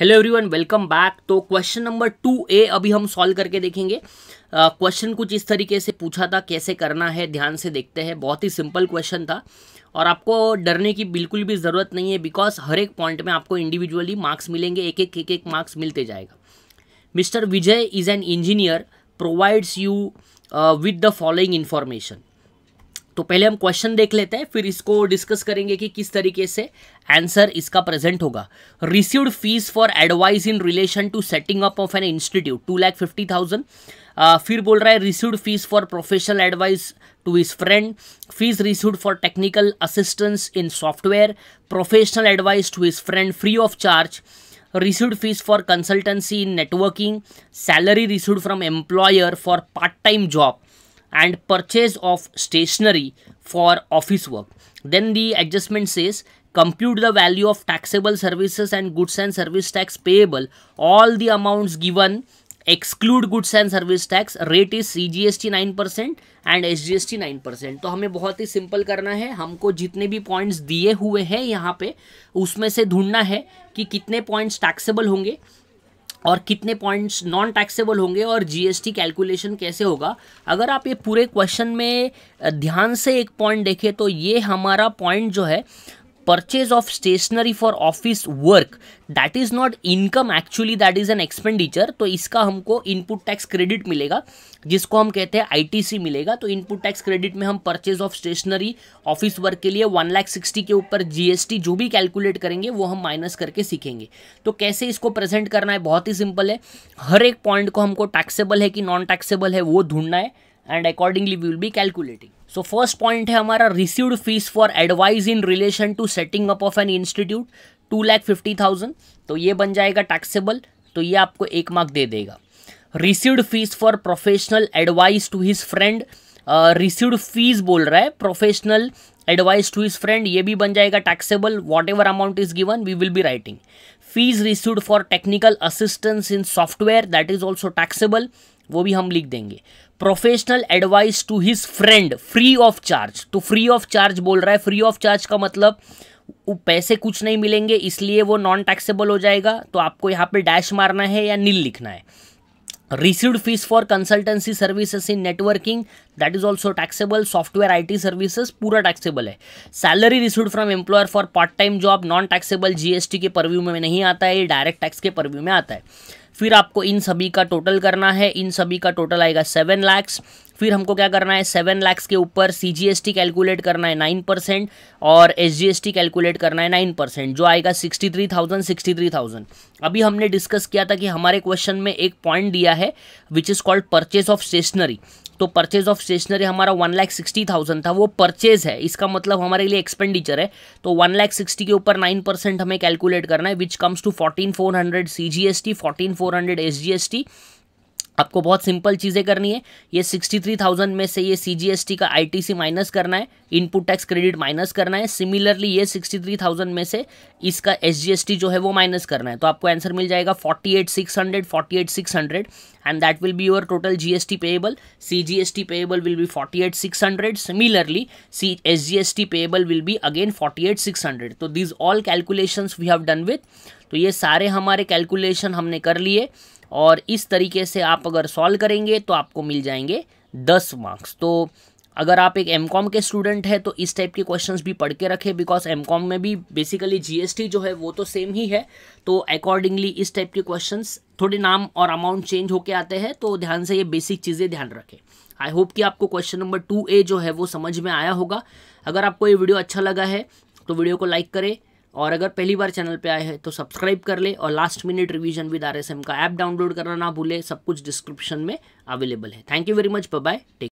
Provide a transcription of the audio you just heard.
Hello everyone welcome back तो question number two A अभी हम सॉल्व करके देखेंगे क्वेश्चन uh, कुछ इस तरीके से पूछा था कैसे करना है ध्यान से देखते हैं बहुत ही सिंपल क्वेश्चन था और आपको डरने की बिल्कुल भी ज़रूरत नहीं है बिकॉज हर एक पॉइंट में आपको इंडिविजुअली मार्क्स मिलेंगे एक एक एक एक मार्क्स मिलते जाएगा mister Vijay is an engineer provides you with the following information तो पहले हम क्वेश्चन देख लेते हैं फिर इसको डिस्कस करेंगे कि किस तरीके से आंसर इसका प्रेजेंट होगा received fees for advice in relation to setting up of an institute two lakh fifty thousand फिर बोल रहा है received fees for professional advice to his friend fees received for technical assistance in software professional advice to his friend free of charge received fees for consultancy in networking salary receive from employer for part time job and purchase of stationery for office work. Then the adjustment says compute the value of taxable services and goods and service tax payable. All the amounts given exclude goods and service tax rate is cgst 9% and sgst 9% to hame bahut hi simple karna hai humko jitne bhi points diye hue hain yahan pe usme se points hai ki kitne points taxable honge और कितने points non taxable होंगे और GST calculation कैसे होगा अगर आप ये पूरे क्वेश्चन में ध्यान से एक पॉइंट देखें तो ये हमारा पॉइंट जो है purchase of stationery for office work that is not income actually that is an expenditure तो इसका हमको इनपुट टैक्स क्रेडिट मिलेगा जिसको हम कहते हैं आई टी सी मिलेगा तो इनपुट टैक्स क्रेडिट में हम purchase of stationery office work के लिए वन लाख सिक्सटी के ऊपर जी एस टी जो भी कैलकुलेट करेंगे वो हम माइनस करके सीखेंगे तो कैसे इसको प्रेजेंट करना है बहुत ही सिंपल है हर एक पॉइंट को हमको टैक्सेबल है कि नॉन टैक्सेबल है वो ढूंढना है and accordingly we will be calculating so first point है हमारा received fees for advice in relation to setting up of an institute two lakh fifty thousand तो ये बन जाएगा टैक्सेबल तो ये आपको एक मार्क दे देगा received fees for professional advice to his friend received fees बोल रहा है professional advice to his friend ये भी बन जाएगा taxable whatever amount is given we will be writing fees received for technical assistance in software that is also taxable वो भी हम लिख देंगे professional advice to his friend free of charge तो फ्री ऑफ चार्ज बोल रहा है free of charge का मतलब पैसे कुछ नहीं मिलेंगे इसलिए वो नॉन टैक्सेबल हो जाएगा तो आपको यहाँ पे डैश मारना है या नील लिखना है received fees for consultancy services in networking that is also taxable software I T services पूरा टैक्सेबल है salary receive from employer for part time job non taxable G के परव्यू में नहीं आता है ये डायरेक्ट टैक्स के परव्यू में आता है फिर आपको इन सभी का टोटल करना है इन सभी का टोटल आएगा सेवन लैक्स फिर हमको क्या करना है सेवन लैक्स के ऊपर C G S T calculate करना है नाइन परसेंट और S G S T calculate करना है नाइन परसेंट जो आएगा sixty three thousand sixty three thousand अभी हमने डिस्कस किया था कि हमारे क्वेश्चन में एक पॉइंट दिया है which is called purchase of stationery तो परचेज ऑफ स्टेशनरी हमारा वन लाख सिक्सटी थाउजेंड था वो परचेज है इसका मतलब हमारे लिए एक्सपेंडिचर है तो वन लाख सिक्सटी के ऊपर नाइन परसेंट हमें कैलकुलेट करना है which comes to fourteen four hundred C G S T fourteen four hundred S G S T आपको बहुत सिंपल चीज़ें करनी है ये सिक्सटी थ्री थाउजेंड में से ये सी जी एस टी का आई टी सी माइनस करना है इनपुट टैक्स क्रेडिट माइनस करना है सिमिलरली ये सिक्सटी थ्री थाउजेंड में से इसका एस जी एस टी जो है वो माइनस करना है तो आपको आंसर मिल जाएगा forty eight six hundred forty eight six hundred and that will be your total G S T payable C G S T payable will be forty eight six hundred similarly C S G S T payable will be again forty eight six hundred तो these all calculations we have done with तो ये सारे हमारे calculation हमने कर लिए और इस तरीके से आप अगर सॉल्व करेंगे तो आपको मिल जाएंगे दस मार्क्स तो अगर आप एक एम के स्टूडेंट हैं तो इस टाइप के क्वेश्चंस भी पढ़ के रखें बिकॉज एम में भी बेसिकली जीएसटी जो है वो तो सेम ही है तो अकॉर्डिंगली इस टाइप के क्वेश्चंस थोड़े नाम और अमाउंट चेंज होके आते हैं तो ध्यान से ये बेसिक चीज़ें ध्यान रखें आई होप कि आपको क्वेश्चन नंबर टू ए जो है वो समझ में आया होगा अगर आपको ये वीडियो अच्छा लगा है तो वीडियो को लाइक करें और अगर पहली बार चैनल पे आए हैं तो सब्सक्राइब कर ले और last minute revision with R का ऐप डाउनलोड करना ना भूले सब कुछ डिस्क्रिप्शन में अवेलेबल है thank you very much bye take